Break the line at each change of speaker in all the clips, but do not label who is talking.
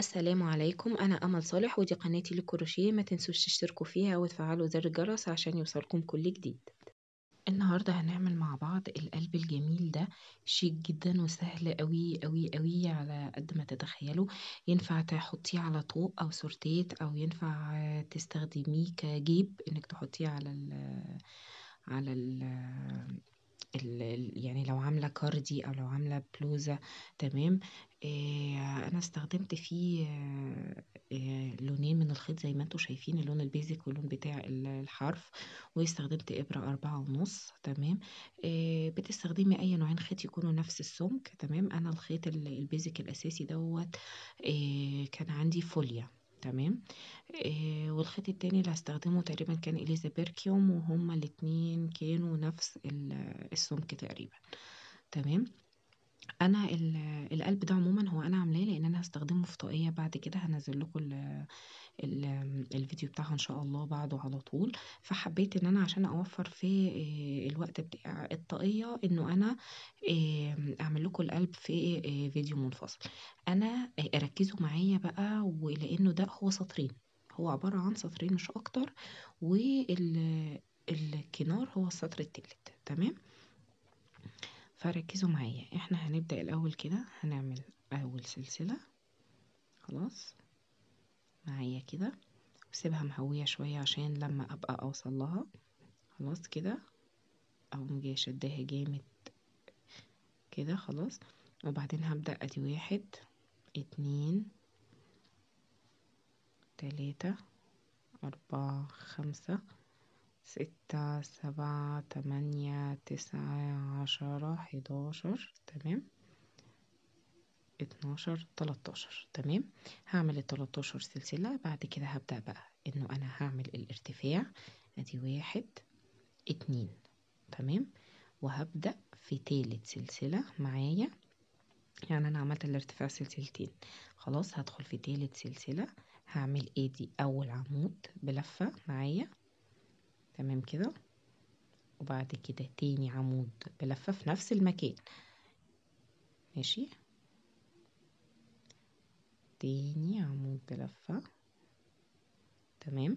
السلام عليكم أنا أمل صالح ودي قناتي للكروشيه ما تنسوش تشتركوا فيها وتفعلوا زر الجرس عشان يوصلكم كل جديد النهاردة هنعمل مع بعض القلب الجميل ده شيك جدا وسهل قوي قوي قوي على قد ما تتخيلوا ينفع تحطيه على طوق أو سورتيت أو ينفع تستخدميه كجيب إنك تحطيه على ال على ال يعني لو عاملة كاردي أو لو عاملة بلوزة تمام، آه، أنا استخدمت فيه آه، لونين من الخيط زي ما أنتم شايفين اللون البيزك واللون بتاع الحرف، واستخدمت إبرة أربعة ونص تمام، آه، بتستخدمي أي نوعين خيط يكونوا نفس السمك تمام، أنا الخيط البيزك الأساسي دوت كان عندي فوليا. تمام آه والخيط التاني اللي هستخدمه تقريبا كان اليزا بيركيوم وهما الاتنين كانوا نفس السمك تقريبا تمام أنا القلب ده عمومًا هو أنا عاملاه لإن أنا هستخدمه في طاقية بعد كده هنزل لكم الفيديو بتاعها إن شاء الله بعده على طول، فحبيت إن أنا عشان أوفّر في الوقت بتاع الطاقية إنه أنا آمم، أعمل لكم القلب في فيديو منفصل، أنا ركّزوا معايا بقى ولإنه ده هو سطرين، هو عبارة عن سطرين مش أكتر والكنار الكِنار هو السطر التالت، تمام. فركزوا معايا احنا هنبدأ الاول كده هنعمل اول سلسلة خلاص معايا كده وسيبها مهوية شوية عشان لما ابقى اوصل لها خلاص كده اقوم جاي شداها جامد كده خلاص وبعدين هبدأ ادي واحد اتنين تلاتة أربعة خمسة ستة سبعة تمانية تسعة عشرة حداشر تمام اتناشر تلاتاشر تمام هعمل التلاتاشر سلسلة بعد كده هبدأ بقى انه انا هعمل الارتفاع ادي واحد اتنين تمام وهبدأ في تالت سلسلة معايا يعني انا عملت الارتفاع سلسلتين خلاص هدخل في تالت سلسلة هعمل ادي اول عمود بلفة معايا تمام كده وبعد كده تاني عمود بلفة في نفس المكان ماشي تاني عمود بلفة تمام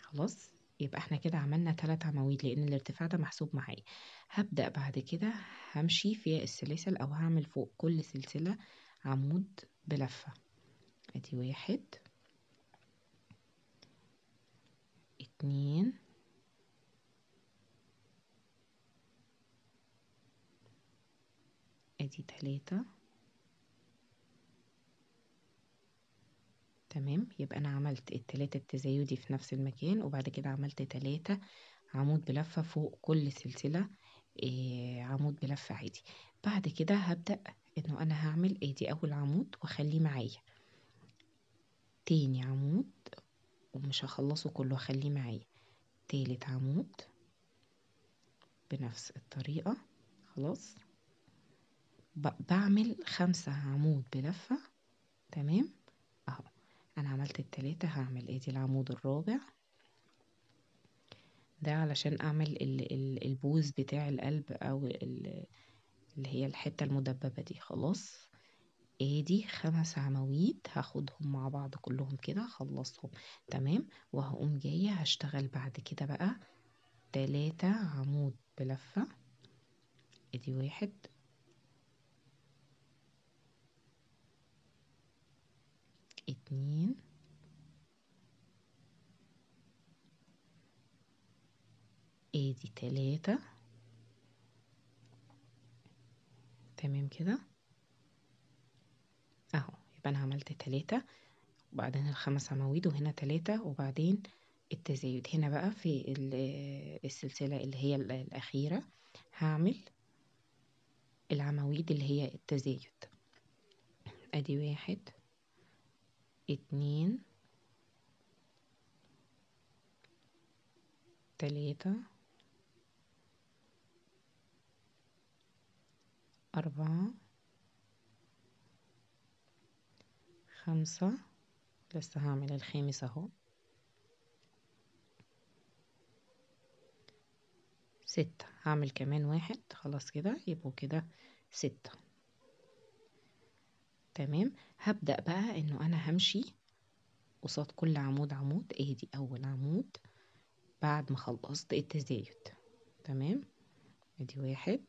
خلاص يبقى احنا كده عملنا تلات عواميد لان الارتفاع ده محسوب معايا هبدأ بعد كده همشي في السلاسل او هعمل فوق كل سلسلة عمود بلفة ادي واحد اتنين ادي تلاتة تمام يبقى انا عملت التلاتة التزايدي في نفس المكان وبعد كده عملت تلاتة عمود بلفة فوق كل سلسلة إيه عمود بلفة عادي بعد كده هبدأ انه انا هعمل ادي اول عمود واخليه معايا تاني عمود ومش هخلصه كله هخليه معايا تالت عمود بنفس الطريقة خلاص بعمل خمسة عمود بلفة تمام اهو انا عملت التلاتة هعمل ادي إيه؟ العمود الرابع ده علشان اعمل البوز بتاع القلب او اللي هي الحتة المدببة دي خلاص ادي إيه خمس عواميد هاخدهم مع بعض كلهم كده خلصهم تمام وهقوم جاية هشتغل بعد كده بقى تلاتة عمود بلفة ادي واحد اتنين ادي تلاتة تمام كده اهو يبقى انا عملت تلاتة وبعدين الخمس عواميد وهنا تلاتة وبعدين التزايد هنا بقى في السلسلة اللي هي الأخيرة هعمل العواميد اللي هي التزايد ادي واحد اتنين تلاتة أربعة خمسة لسه هعمل الخامس اهو ستة هعمل كمان واحد خلاص كده يبقوا كده ستة تمام هبدأ بقى انه انا همشي قصاد كل عمود عمود ادي إيه اول عمود بعد ما خلصت التزايد تمام ادي واحد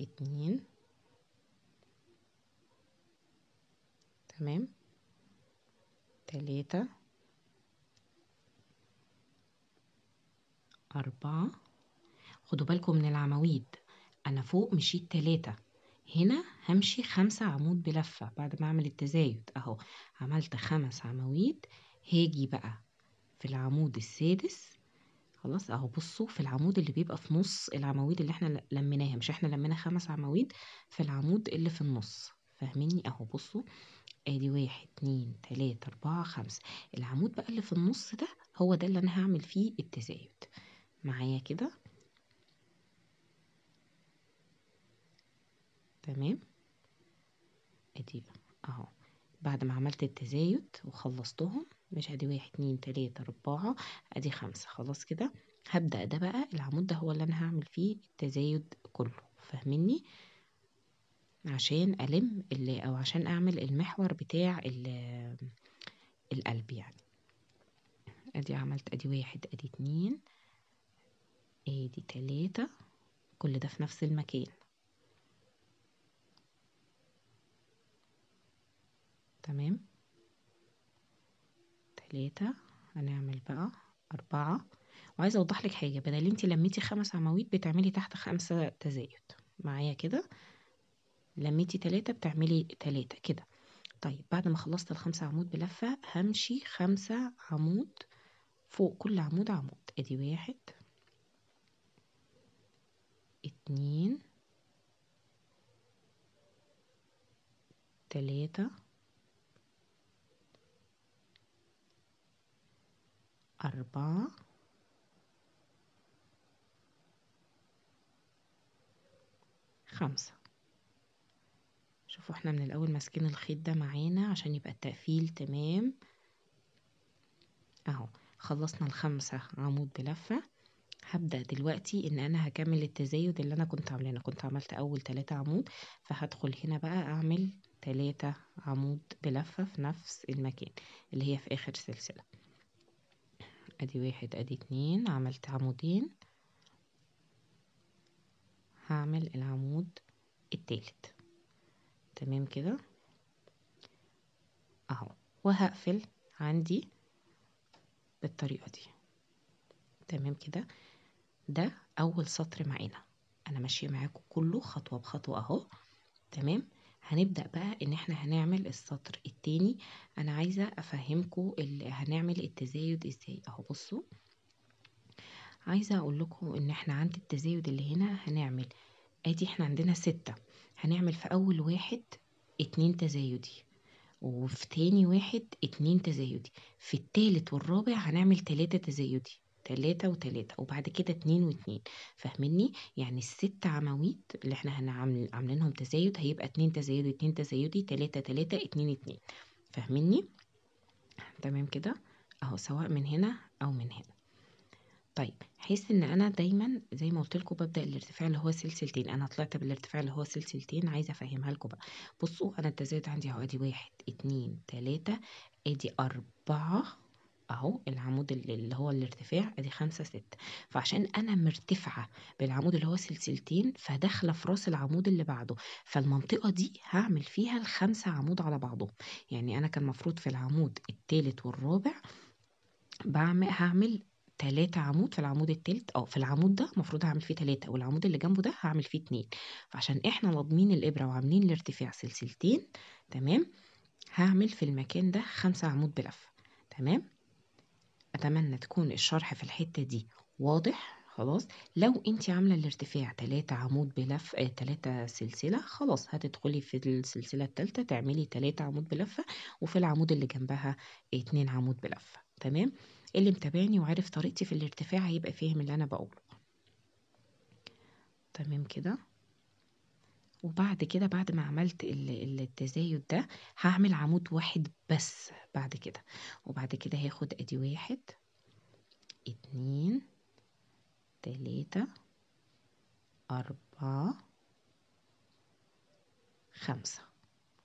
اتنين تمام تلاتة أربعة خدوا بالكم من العواميد أنا فوق مشيت تلاتة هنا همشي خمسة عمود بلفة بعد ما اعمل التزايد اهو عملت خمس عواميد هاجي بقى في العمود السادس خلاص اهو بصوا في العمود اللي بيبقى في نص العواميد اللي احنا لميناها مش احنا لمينا خمس عواميد في العمود اللي في النص فاهميني اهو بصوا ادي واحد اتنين تلاتة اربعة خمسة العمود بقى اللي في النص ده هو ده اللي انا هعمل فيه التزايد معايا كده تمام ادي بقى اهو بعد ما عملت التزايد وخلصتهم مش ادي واحد اتنين تلاتة اربعة ادي خمسة خلاص كده هبدأ ده بقى العمود ده هو اللي انا هعمل فيه التزايد كله فاهميني عشان الم او عشان اعمل المحور بتاع القلب يعني ادي عملت ادي واحد ادي اتنين ادي تلاتة كل ده في نفس المكان تمام تلاتة هنعمل بقى أربعة وعايزة أوضح لك حاجة بدل انتي لميتي خمس عواميد بتعملي تحت خمسة تزايد معايا كده لميتي تلاتة بتعملي تلاتة كده طيب بعد ما خلصت الخمسة عمود بلفة همشي خمسة عمود فوق كل عمود عمود ادي واحد اتنين تلاتة أربعة خمسة شوفوا احنا من الأول ماسكين الخيط ده معانا عشان يبقى التقفيل تمام اهو خلصنا الخمسة عمود بلفة هبدأ دلوقتي ان انا هكمل التزايد اللي انا كنت عاملاه انا كنت عملت اول تلاتة عمود فهدخل هنا بقى اعمل تلاتة عمود بلفة في نفس المكان اللي هي في اخر سلسلة ادي واحد ادي اتنين عملت عمودين هعمل العمود التالت تمام كده اهو وهقفل عندي بالطريقة دي تمام كده ده اول سطر معانا انا ماشية معاكم كله خطوة بخطوة اهو تمام هنبدأ بقى ان احنا هنعمل السطر التاني انا عايزة افهمكم هنعمل التزايد ازاي اهو بصوا عايزة اقول لكم ان احنا عند التزايد اللي هنا هنعمل ادي احنا عندنا ستة هنعمل في اول واحد اتنين تزايدي وفي تاني واحد اتنين تزايدي في التالت والرابع هنعمل تلاتة تزايدي تلاتة وتلاتة وبعد كده اتنين واتنين فاهمني يعني الست عواميد اللي احنا عاملينهم تزايد هيبقى اتنين تزايدي اتنين تزايدي تلاتة تلاتة اتنين اتنين فاهمني تمام كده اهو سواء من هنا او من هنا طيب حيث ان انا دايما زي ما قلت لكم ببدا الارتفاع اللي هو سلسلتين انا طلعت بالارتفاع اللي هو سلسلتين عايزه افهمها لكم بقى بصوا انا التزايد عندي اهو ادي واحد اتنين تلاته ادي اربعه اهو العمود اللي هو الارتفاع ادي خمسة ستة فعشان انا مرتفعة بالعمود اللي هو سلسلتين فداخلة في راس العمود اللي بعده فالمنطقة دي هعمل فيها الخمسة عمود على بعضهم يعني انا كان مفروض في العمود التالت والرابع بعمل هعمل تلاتة عمود في العمود التالت او في العمود ده المفروض هعمل فيه تلاتة والعمود اللي جنبه ده هعمل فيه اتنين فعشان احنا لاضمين الابرة وعاملين الارتفاع سلسلتين تمام هعمل في المكان ده خمسة عمود بلفة تمام أتمنى تكون الشرح في الحتة دي واضح خلاص لو انت عاملة الارتفاع تلاتة عمود بلف آه، تلاتة سلسلة خلاص هتدخلي في السلسلة التالتة تعملي تلاتة عمود بلفة وفي العمود اللي جنبها اتنين عمود بلفة تمام اللي متابعني وعارف طريقتي في الارتفاع هيبقى فاهم اللي انا بقوله تمام كده وبعد كده بعد ما عملت التزايد ده هعمل عمود واحد بس بعد كده وبعد كده هاخد ادي واحد اتنين تلاتة أربعة خمسة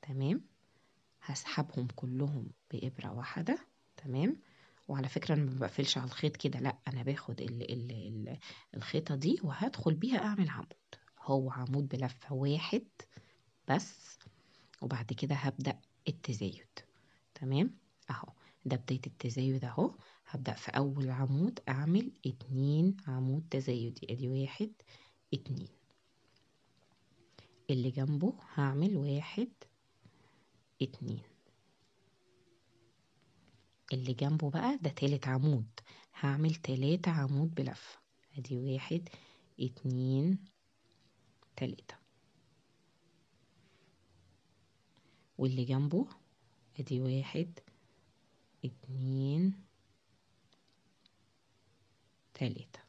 تمام هسحبهم كلهم بإبرة واحدة تمام وعلى فكرة أنا مبقفلش على الخيط كده لأ أنا باخد الخيطة دي وهدخل بيها أعمل عمود هو عمود بلفة واحد بس وبعد كده هبدأ التزايد تمام اهو ده بداية التزايد اهو هبدأ في أول عمود أعمل اتنين عمود تزايدي ادي واحد اتنين اللي جنبه هعمل واحد اتنين اللي جنبه بقى ده تالت عمود هعمل تلاتة عمود بلفة ادي واحد اتنين تلاتة واللي جنبه ادي واحد اتنين تلاتة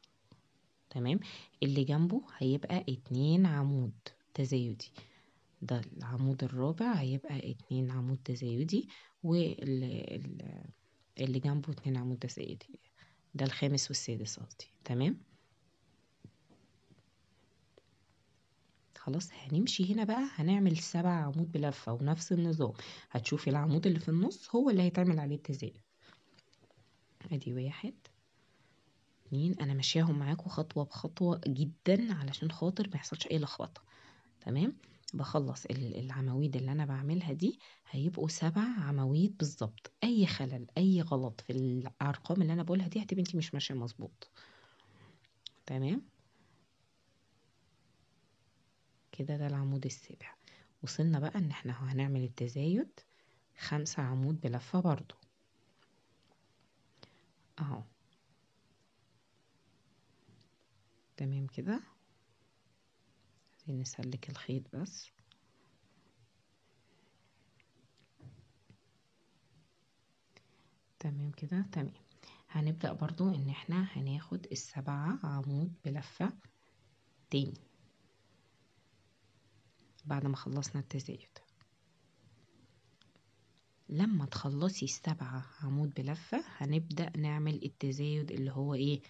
تمام اللي جنبه هيبقى اتنين عمود تزايدي ده العمود الرابع هيبقى اتنين عمود تزايدي واللي جنبه اتنين عمود تزايدي ده الخامس والسادس قصدي تمام خلاص هنمشي هنا بقى هنعمل سبع عمود بلفة ونفس النظام هتشوفي العمود اللي في النص هو اللي هيتعمل عليه التزايد ادي واحد اتنين انا ماشياهم معاكم خطوة بخطوة جدا علشان خاطر ما يحصلش اي لخبطة تمام بخلص العواميد اللي انا بعملها دي هيبقوا سبع عواميد بالظبط اي خلل اي غلط في الارقام اللي انا بقولها دي هتبقى انت مش ماشيه مظبوط تمام كده ده العمود السابع وصلنا بقى ان احنا هنعمل التزايد خمسة عمود بلفة برضو اهو تمام كده عايزين نسلك الخيط بس تمام كده تمام هنبدأ برضو ان احنا هناخد السبعة عمود بلفة تاني بعد ما خلصنا التزايد لما تخلصي السبعة عمود بلفة هنبدأ نعمل التزايد اللي هو ايه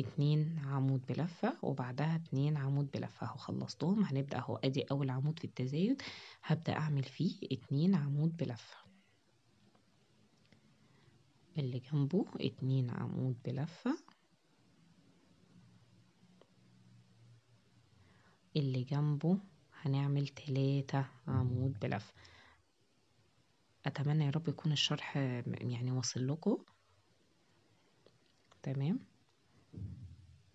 اتنين عمود بلفة وبعدها اتنين عمود بلفة اهو خلصتهم هنبدأ اهو ادي اول عمود في التزايد هبدأ اعمل فيه اتنين عمود بلفة اللي جنبه اتنين عمود بلفة اللي جنبه هنعمل تلاتة عمود بلف اتمنى يا رب يكون الشرح يعني واصل لكم تمام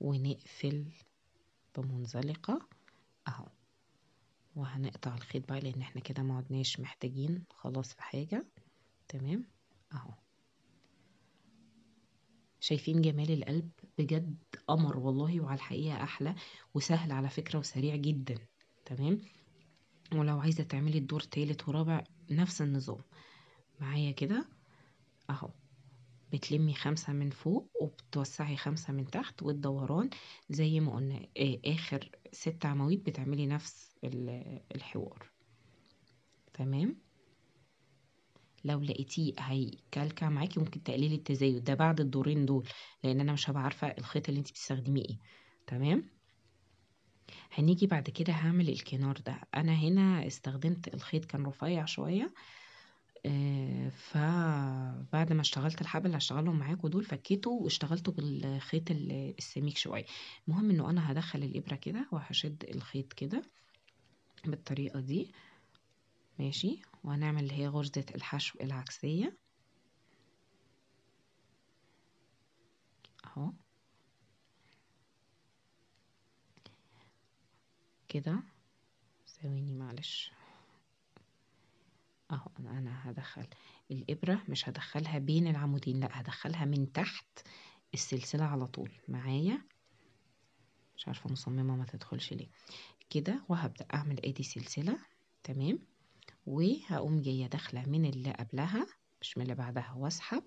ونقفل بمنزلقة اهو وهنقطع الخيط بقى لان احنا كده ما عدناش محتاجين خلاص في حاجة تمام اهو شايفين جمال القلب بجد قمر والله وعلى الحقيقة احلى وسهل على فكرة وسريع جدا تمام ولو عايزة تعملي الدور تالت ورابع نفس النظام معايا كده اهو بتلمي خمسة من فوق وبتوسعي خمسة من تحت والدوران زي ما قلنا اخر ست عواميد بتعملي نفس الحوار تمام لو لقيتيه هيكلكع معاكي ممكن تقليلي التزايد ده بعد الدورين دول لان انا مش هبقى عارفه الخيط اللي انت بتستخدميه ايه تمام هنيجي بعد كده هعمل الكنار ده انا هنا استخدمت الخيط كان رفيع شوية آه، فبعد ما اشتغلت الحبل اللي هشتغلهم معاكم دول فكيته واشتغلته بالخيط السميك شوية المهم انه انا هدخل الابرة كده وهشد الخيط كده بالطريقة دي ماشي وهنعمل اللي هي غرزة الحشو العكسية اهو كده ثواني معلش اهو انا هدخل الابرة مش هدخلها بين العمودين لا هدخلها من تحت السلسلة على طول معايا مش عارفة مصممة ما تدخلش ليه كده وهبدأ اعمل ادي سلسلة تمام وهقوم جاية داخلة من اللي قبلها مش من اللي بعدها واسحب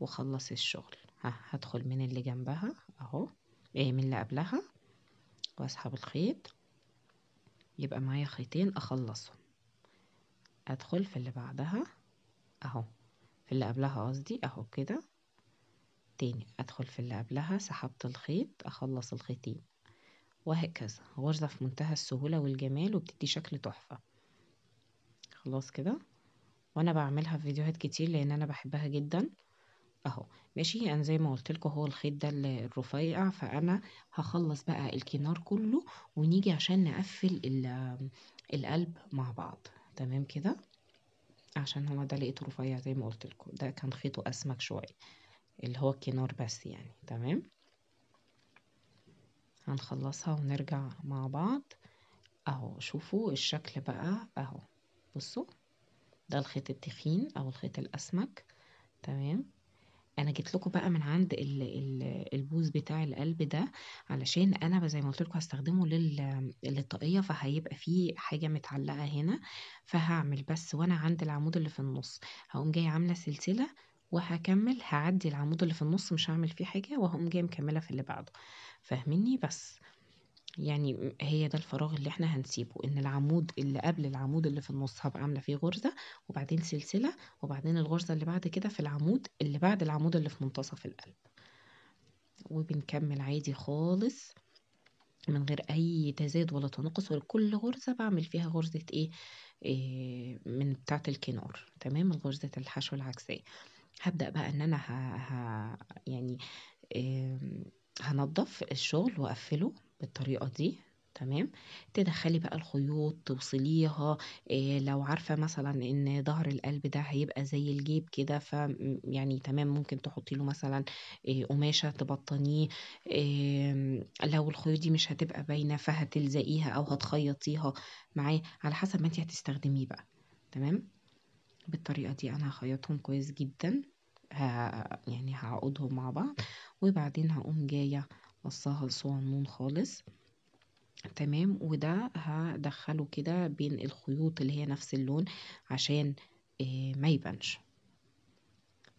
وخلص الشغل ها هدخل من اللي جنبها اهو ايه من اللي قبلها واسحب الخيط يبقى معايا خيطين اخلصهم ادخل في اللي بعدها اهو في اللي قبلها قصدي اهو كده تاني ادخل في اللي قبلها سحبت الخيط اخلص الخيطين وهكذا غرزة في منتهى السهولة والجمال وبتدي شكل تحفة خلاص كده وانا بعملها في فيديوهات كتير لان انا بحبها جدا اهو ماشي انا زي ما قلت لكم هو الخيط ده الرفيع فانا هخلص بقى الكنار كله ونيجي عشان نقفل القلب مع بعض تمام كده عشان هو ده لقيته رفيع زي ما قلت لكم ده كان خيطه اسمك شويه اللي هو الكنار بس يعني تمام هنخلصها ونرجع مع بعض اهو شوفوا الشكل بقى اهو بصوا ده الخيط التخين او الخيط الاسمك تمام انا جيت لكم بقى من عند الـ الـ البوز بتاع القلب ده علشان انا زي ما قلت لكم هستخدمه للطاقيه فهيبقى فيه حاجه متعلقه هنا فهعمل بس وانا عند العمود اللي في النص هقوم جايه عامله سلسله وهكمل هعدي العمود اللي في النص مش هعمل فيه حاجه وهقوم جايه مكمله في اللي بعده فاهميني بس يعني هي ده الفراغ اللي احنا هنسيبه ان العمود اللي قبل العمود اللي في النص هبقى عامله فيه غرزه وبعدين سلسله وبعدين الغرزه اللي بعد كده في العمود اللي بعد العمود اللي في منتصف القلب وبنكمل عادي خالص من غير اي تزايد ولا تنقص وكل غرزه بعمل فيها غرزه ايه, إيه من بتاعه الكنار تمام غرزه الحشو العكسيه هبدا بقى ان انا ه... ه... يعني إيه هنضف الشغل واقفله بالطريقة دي تمام تدخلي بقى الخيوط توصليها إيه لو عارفه مثلا ان ظهر القلب ده هيبقى زي الجيب كده ف يعني تمام ممكن تحطي له مثلا إيه قماشه تبطنيه إيه لو الخيوط دي مش هتبقى باينه فهتلزقيها او هتخيطيها معاه على حسب ما انت هتستخدميه بقى تمام بالطريقه دي انا هخيطهم كويس جدا ها يعني هعقدهم مع بعض وبعدين هقوم جايه فصها صغنون خالص تمام وده هدخله كده بين الخيوط اللي هي نفس اللون عشان آه، ما يبانش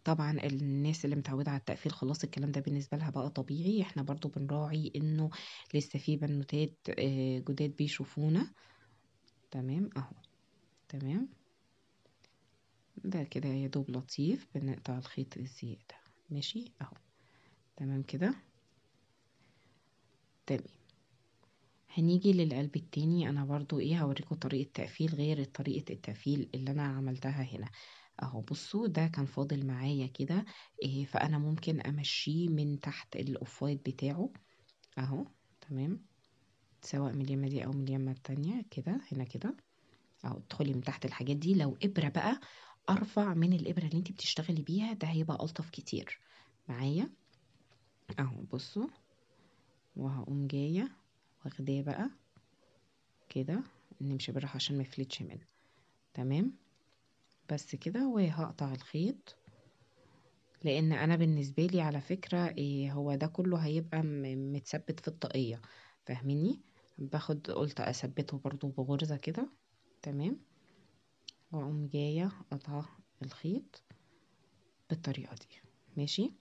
طبعا الناس اللي متعودة على التقفيل خلاص الكلام ده بالنسبة لها بقى طبيعي احنا برضو بنراعي انه لسه في بنوتات آه، جداد بيشوفونا تمام اهو تمام ده كده يا دوب لطيف بنقطع الخيط الزيادة ماشي اهو تمام كده تمام هنيجي للقلب التاني انا برضو ايه هوريكم طريقة تقفيل غير طريقة التقفيل اللي انا عملتها هنا اهو بصوا ده كان فاضل معايا كده إيه فانا ممكن امشيه من تحت الاوف وايت بتاعه اهو تمام سواء من اليمه دي او من اليمه التانية كده هنا كده اهو ادخلي من تحت الحاجات دي لو ابره بقى ارفع من الابره اللي انت بتشتغلي بيها ده هيبقى الطف كتير معايا اهو بصوا وهقوم جاية واخداه بقى كده نمشي بالراحة عشان ما يفلتش منه تمام بس كده وهقطع الخيط لان انا بالنسبه لي على فكره إيه هو ده كله هيبقى متثبت في الطاقيه فاهميني باخد قلت اثبته برضو بغرزه كده تمام واقوم جايه قطع الخيط بالطريقه دي ماشي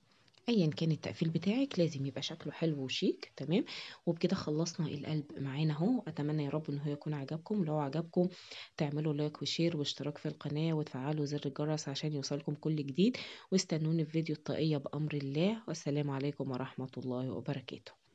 ايا كان التقفيل بتاعك لازم يبقى شكله حلو وشيك تمام وبكده خلصنا القلب معانا اهو اتمنى يا رب ان هو يكون عجبكم لو عجبكم تعملوا لايك وشير واشتراك في القناه وتفعلوا زر الجرس عشان يوصلكم كل جديد واستنوني في فيديو الطاقيه بامر الله والسلام عليكم ورحمه الله وبركاته